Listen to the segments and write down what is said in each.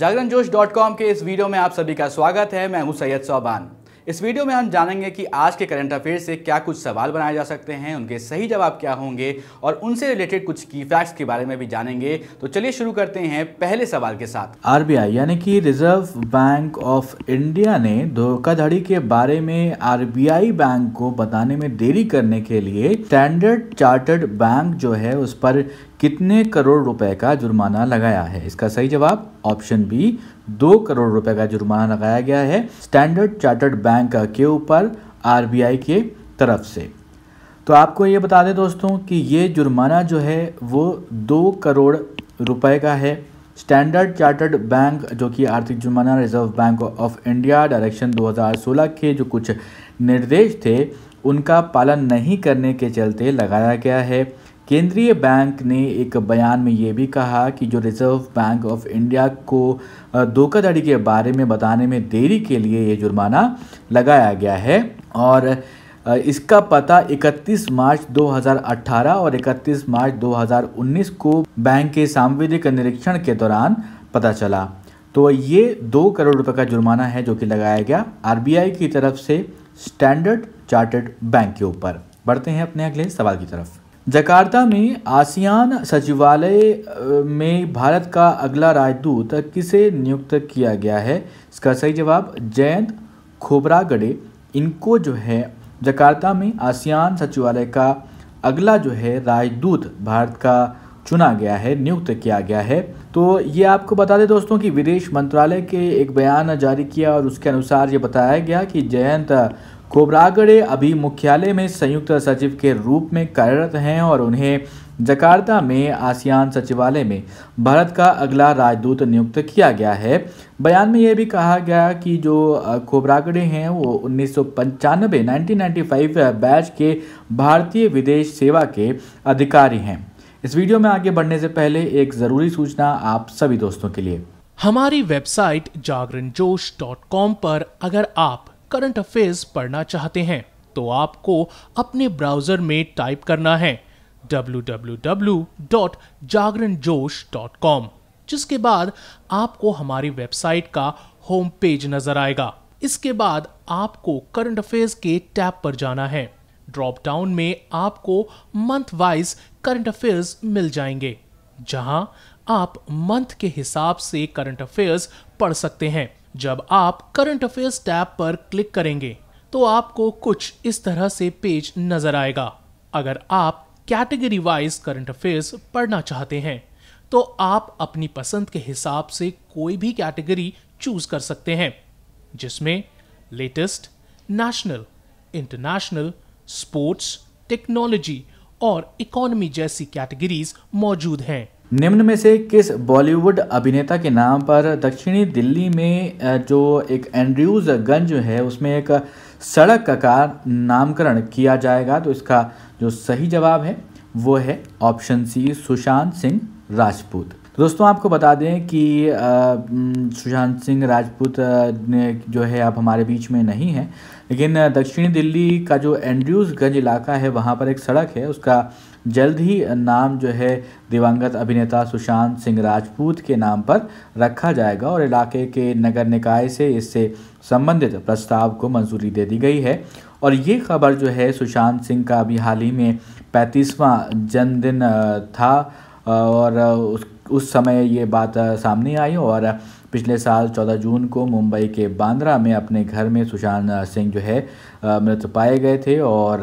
जागरण जोश dot com के इस वीडियो में आप सभी का स्वागत है मैं हूं सैयद सौबान इस वीडियो में हम जानेंगे कि आज के करंट अफेयर से क्या कुछ सवाल बनाए जा सकते हैं उनके सही जवाब क्या होंगे और उनसे रिलेटेड कुछ की फैक्ट्स के बारे में भी जानेंगे तो चलिए शुरू करते हैं पहले सवाल के साथ आरबीआई यानी कि रिजर्व बैंक ऑफ इंडिया ने धोखाधड़ी के बारे में आरबीआई बैंक को बताने में देरी करने के लिए स्टैंडर्ड चार्टर्ड बैंक जो है उस पर कितने करोड़ रुपए का जुर्माना लगाया है इसका सही जवाब ऑप्शन बी दो करोड़ रुपए का जुर्माना लगाया गया है स्टैंडर्ड चार्टर्ड बैंक के ऊपर आरबीआई के तरफ से तो आपको ये बता दें दोस्तों कि ये जुर्माना जो है वो दो करोड़ रुपए का है स्टैंडर्ड चार्टर्ड बैंक जो कि आर्थिक जुर्माना Reserve Bank of India direction 2016 के जो कुछ निर्देश थे उनका पालन नहीं करने के चलते लगाया गया है केंद्रीय बैंक ने एक बयान में ये भी कहा कि जो रिजर्व बैंक ऑफ इंडिया को धोखाधड़ी के बारे में बताने में देरी के लिए ये जुर्माना लगाया गया है और इसका पता 31 मार्च 2018 और 31 मार्च 2019 को बैंक के सांविधिक निरीक्षण के दौरान पता चला तो ये दो करोड़ रुपए का जुर्माना है जो कि लगाया गया आर की तरफ से स्टैंडर्ड चार्टर्ड बैंक के ऊपर बढ़ते हैं अपने अगले सवाल की तरफ जकार्ता में आसियान सचिवालय में भारत का अगला राजदूत किसे नियुक्त किया गया है इसका सही जवाब जयंत खोबरागडे इनको जो है जकार्ता में आसियान सचिवालय का अगला जो है राजदूत भारत का चुना गया है नियुक्त किया गया है तो ये आपको बता दें दोस्तों कि विदेश मंत्रालय के एक बयान जारी किया और उसके अनुसार ये बताया गया कि जयंत खोबरागड़े अभी मुख्यालय में संयुक्त सचिव के रूप में कार्यरत हैं और उन्हें जकार्ता में आसियान सचिवालय में भारत का अगला राजदूत नियुक्त किया गया है बयान में यह भी कहा गया कि जो खोबरागड़े हैं वो उन्नीस सौ बैच के भारतीय विदेश सेवा के अधिकारी हैं इस वीडियो में आगे बढ़ने से पहले एक ज़रूरी सूचना आप सभी दोस्तों के लिए हमारी वेबसाइट जागरण जोश डॉट कॉम पर अगर आप करंट अफेयर्स पढ़ना चाहते हैं तो आपको अपने ब्राउजर में टाइप करना है www.jagranjosh.com जिसके बाद आपको हमारी वेबसाइट का होम पेज नजर आएगा इसके बाद आपको करंट अफेयर्स के टैब पर जाना है ड्रॉप डाउन में आपको मंथ वाइज करंट अफेयर्स मिल जाएंगे जहां आप मंथ के हिसाब से करंट अफेयर्स पढ़ सकते हैं जब आप करंट अफेयर्स टैब पर क्लिक करेंगे तो आपको कुछ इस तरह से पेज नजर आएगा अगर आप कैटेगरी वाइज करंट अफेयर्स पढ़ना चाहते हैं तो आप अपनी पसंद के हिसाब से कोई भी कैटेगरी चूज कर सकते हैं जिसमें latest national international sports technology और इकोनॉमी जैसी कैटेगरीज मौजूद हैं निम्न में से किस बॉलीवुड अभिनेता के नाम पर दक्षिणी दिल्ली में जो एक एंड्रयूज गंज है उसमें एक सड़क का नामकरण किया जाएगा तो इसका जो सही जवाब है वो है ऑप्शन सी सुशांत सिंह राजपूत तो दोस्तों आपको बता दें कि सुशांत सिंह राजपूत ने जो है आप हमारे बीच में नहीं है लेकिन दक्षिणी दिल्ली का जो एंड्रयूज़गंज इलाका है वहाँ पर एक सड़क है उसका जल्द ही नाम जो है दिवंगत अभिनेता सुशांत सिंह राजपूत के नाम पर रखा जाएगा और इलाके के नगर निकाय से इससे संबंधित प्रस्ताव को मंजूरी दे दी गई है और ये खबर जो है सुशांत सिंह का अभी हाल ही में पैंतीसवां जन्मदिन था और उस उस समय ये बात सामने आई और पिछले साल 14 जून को मुंबई के बांद्रा में अपने घर में सुशांत सिंह जो है मृत पाए गए थे और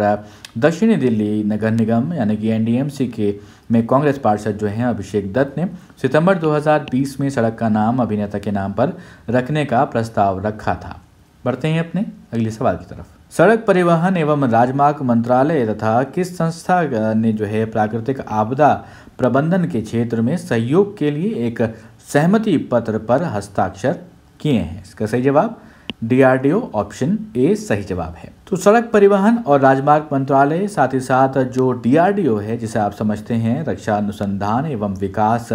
दक्षिणी दिल्ली नगर निगम यानी कि एनडीएमसी के में कांग्रेस पार्षद जो हैं अभिषेक दत्त ने सितंबर 2020 में सड़क का नाम अभिनेता के नाम पर रखने का प्रस्ताव रखा था बढ़ते हैं अपने अगले सवाल की तरफ सड़क परिवहन एवं राजमार्ग मंत्रालय तथा किस संस्था ने जो है प्राकृतिक आपदा प्रबंधन के क्षेत्र में सहयोग के लिए एक सहमति पत्र पर हस्ताक्षर किए हैं इसका सही जवाब डीआरडीओ ऑप्शन ए सही जवाब है तो सड़क परिवहन और राजमार्ग मंत्रालय साथ ही साथ जो डीआरडीओ है जिसे आप समझते हैं रक्षा अनुसंधान एवं विकास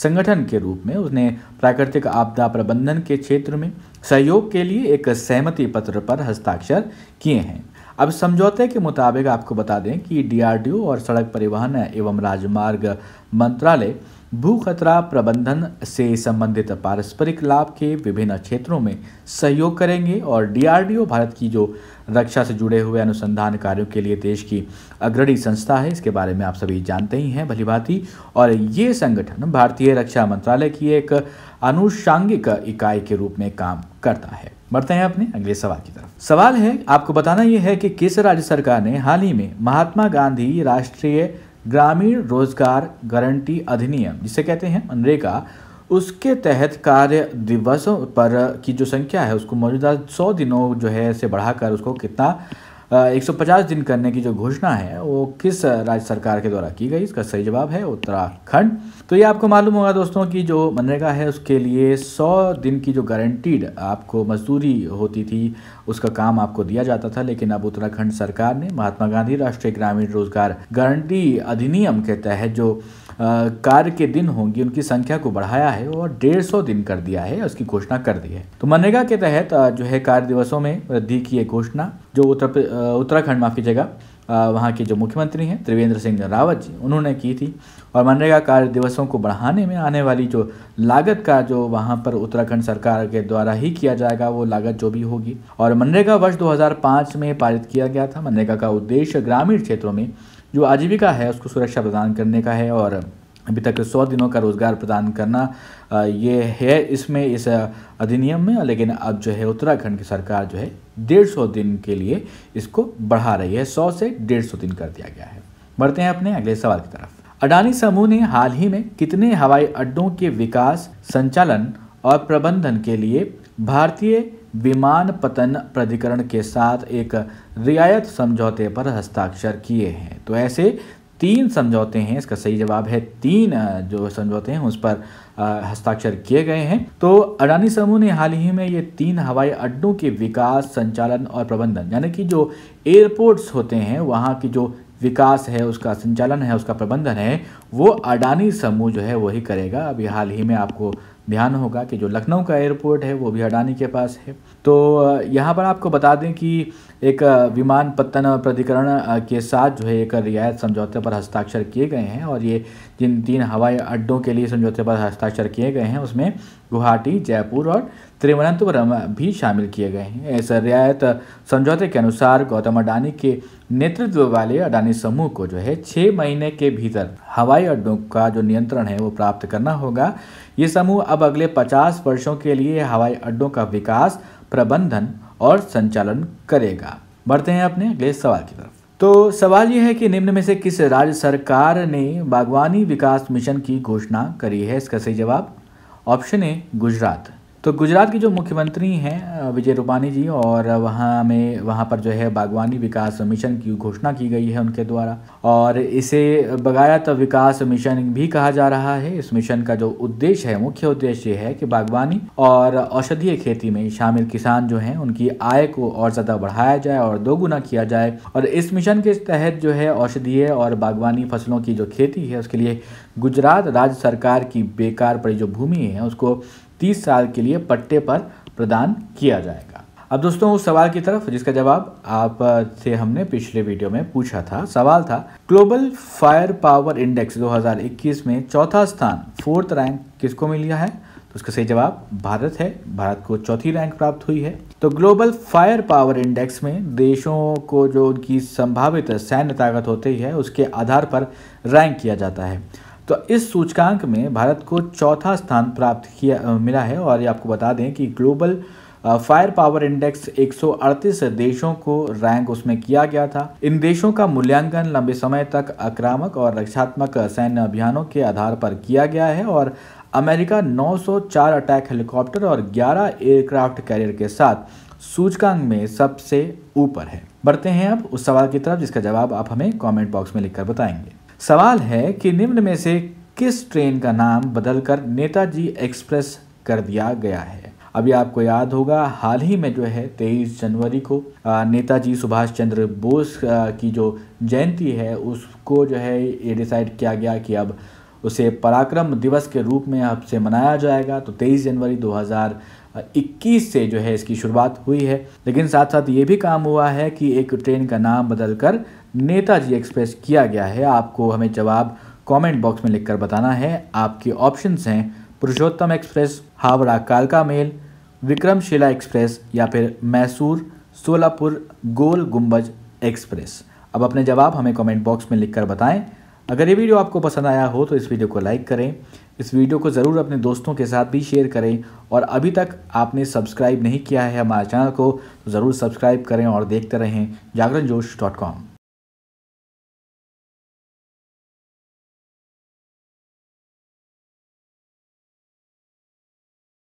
संगठन के रूप में उसने प्राकृतिक आपदा प्रबंधन के क्षेत्र में सहयोग के लिए एक सहमति पत्र पर हस्ताक्षर किए हैं अब समझौते के मुताबिक आपको बता दें कि डीआरडीओ और सड़क परिवहन एवं राजमार्ग मंत्रालय भू खतरा प्रबंधन से संबंधित पारस्परिक लाभ के विभिन्न क्षेत्रों में सहयोग करेंगे और डीआरडीओ भारत की जो रक्षा से जुड़े हुए अनुसंधान कार्यों के लिए देश की अग्रणी संस्था है इसके बारे में आप सभी जानते ही हैं भलीभांति और ये संगठन भारतीय रक्षा मंत्रालय की एक अनुषांगिक इकाई के रूप में काम करता है बढ़ते हैं अपने अगले सवाल की तरफ सवाल है आपको बताना यह है कि किस राज्य सरकार ने हाल ही में महात्मा गांधी राष्ट्रीय ग्रामीण रोजगार गारंटी अधिनियम जिसे कहते हैं मनरेगा उसके तहत कार्य दिवसों पर की जो संख्या है उसको मौजूदा सौ दिनों जो है से बढ़ाकर उसको कितना 150 दिन करने की जो घोषणा है वो किस राज्य सरकार के द्वारा की गई इसका सही जवाब है उत्तराखंड तो ये आपको मालूम होगा दोस्तों कि जो मनरेगा है उसके लिए सौ दिन की जो गारंटीड आपको मजदूरी होती थी उसका काम आपको दिया जाता था लेकिन अब उत्तराखंड सरकार ने महात्मा गांधी राष्ट्रीय ग्रामीण रोजगार गारंटी अधिनियम के तहत जो कार्य के दिन होंगे उनकी संख्या को बढ़ाया है और डेढ़ सौ दिन कर दिया है उसकी घोषणा कर दी है तो मनरेगा के तहत जो है कार्य दिवसों में वृद्धि की है घोषणा जो उत्तर उत्तराखंड माफी जगह वहाँ के जो मुख्यमंत्री हैं त्रिवेंद्र सिंह रावत जी उन्होंने की थी और मनरेगा कार्य दिवसों को बढ़ाने में आने वाली जो लागत का जो वहाँ पर उत्तराखंड सरकार के द्वारा ही किया जाएगा वो लागत जो भी होगी और मनरेगा वर्ष 2005 में पारित किया गया था मनरेगा का उद्देश्य ग्रामीण क्षेत्रों में जो आजीविका है उसको सुरक्षा प्रदान करने का है और अभी तक सौ दिनों का रोजगार प्रदान करना ये है इसमें इस अधिनियम में लेकिन अब जो है उत्तराखंड की सरकार जो है डेढ़ सौ दिन के लिए इसको बढ़ा रही है सौ से डेढ़ सौ दिन कर दिया गया है बढ़ते हैं अपने अगले सवाल की तरफ अडानी समूह ने हाल ही में कितने हवाई अड्डों के विकास संचालन और प्रबंधन के लिए भारतीय विमान पतन प्राधिकरण के साथ एक रियायत समझौते पर हस्ताक्षर किए हैं तो ऐसे तीन समझौते हैं इसका सही जवाब है तीन जो समझौते हैं उस पर हस्ताक्षर किए गए हैं तो अडानी समूह ने हाल ही में ये तीन हवाई अड्डों के विकास संचालन और प्रबंधन यानी कि जो एयरपोर्ट्स होते हैं वहाँ की जो विकास है उसका संचालन है उसका प्रबंधन है वो अडानी समूह जो है वही करेगा अभी हाल ही में आपको ध्यान होगा कि जो लखनऊ का एयरपोर्ट है वो भी अडानी के पास है तो यहाँ पर आपको बता दें कि एक विमान पत्तन प्राधिकरण के साथ जो है एक रियायत समझौते पर हस्ताक्षर किए गए हैं और ये जिन तीन हवाई अड्डों के लिए समझौते पर हस्ताक्षर किए गए हैं उसमें गुवाहाटी जयपुर और तिरुवनंतपुरम भी शामिल किए गए हैं इस रियायत समझौते के अनुसार गौतम अडानी के नेतृत्व वाले अडानी समूह को जो है छः महीने के भीतर हवाई अड्डों का जो नियंत्रण है वो प्राप्त करना होगा ये समूह अब अगले 50 वर्षों के लिए हवाई अड्डों का विकास प्रबंधन और संचालन करेगा बढ़ते हैं अपने अगले सवाल की तरफ तो सवाल यह है कि निम्न में से किस राज्य सरकार ने बागवानी विकास मिशन की घोषणा करी है इसका सही जवाब ऑप्शन ए गुजरात तो गुजरात की जो मुख्यमंत्री हैं विजय रूपानी जी और वहाँ में वहाँ पर जो है बागवानी विकास मिशन की घोषणा की गई है उनके द्वारा और इसे बगायत विकास मिशन भी कहा जा रहा है इस मिशन का जो उद्देश्य है मुख्य उद्देश्य है कि बागवानी और औषधीय खेती में शामिल किसान जो हैं उनकी आय को और ज़्यादा बढ़ाया जाए और दोगुना किया जाए और इस मिशन के तहत जो है औषधीय और बागवानी फसलों की जो खेती है उसके लिए गुजरात राज्य सरकार की बेकार पड़ी जो भूमि है उसको तीस साल के लिए पट्टे पर प्रदान किया जाएगा अब दोस्तों उस सवाल की तरफ जिसका जवाब आप से हमने पिछले वीडियो में पूछा था सवाल था ग्लोबल फायर पावर इंडेक्स 2021 में चौथा स्थान फोर्थ रैंक किसको मिल गया है तो उसका सही जवाब भारत है भारत को चौथी रैंक प्राप्त हुई है तो ग्लोबल फायर पावर इंडेक्स में देशों को जो उनकी संभावित सैन्य ताकत होती है उसके आधार पर रैंक किया जाता है तो इस सूचकांक में भारत को चौथा स्थान प्राप्त किया मिला है और ये आपको बता दें कि ग्लोबल फायर पावर इंडेक्स 138 देशों को रैंक उसमें किया गया था इन देशों का मूल्यांकन लंबे समय तक आक्रामक और रक्षात्मक सैन्य अभियानों के आधार पर किया गया है और अमेरिका 904 अटैक हेलीकॉप्टर और 11 एयरक्राफ्ट कैरियर के साथ सूचकांक में सबसे ऊपर है बढ़ते हैं अब उस सवाल की तरफ जिसका जवाब आप हमें कमेंट बॉक्स में लिखकर बताएंगे सवाल है कि निम्न में से किस ट्रेन का नाम बदलकर नेताजी एक्सप्रेस कर दिया गया है अभी आपको याद होगा हाल ही में जो है 23 जनवरी को नेताजी सुभाष चंद्र बोस की जो जयंती है उसको जो है ये डिसाइड किया गया कि अब उसे पराक्रम दिवस के रूप में अब से मनाया जाएगा तो 23 जनवरी इक्कीस से जो है इसकी शुरुआत हुई है लेकिन साथ साथ ये भी काम हुआ है कि एक ट्रेन का नाम बदल कर नेताजी एक्सप्रेस किया गया है आपको हमें जवाब कमेंट बॉक्स में लिखकर बताना है आपके ऑप्शंस हैं पुरुषोत्तम एक्सप्रेस हावड़ा कालका मेल विक्रमशिला एक्सप्रेस या फिर मैसूर सोलापुर गोल गुम्बज एक्सप्रेस अब अपने जवाब हमें कॉमेंट बॉक्स में लिख बताएं अगर ये वीडियो आपको पसंद आया हो तो इस वीडियो को लाइक करें इस वीडियो को ज़रूर अपने दोस्तों के साथ भी शेयर करें और अभी तक आपने सब्सक्राइब नहीं किया है हमारे चैनल को तो ज़रूर सब्सक्राइब करें और देखते रहें जागरण जोश डॉट कॉम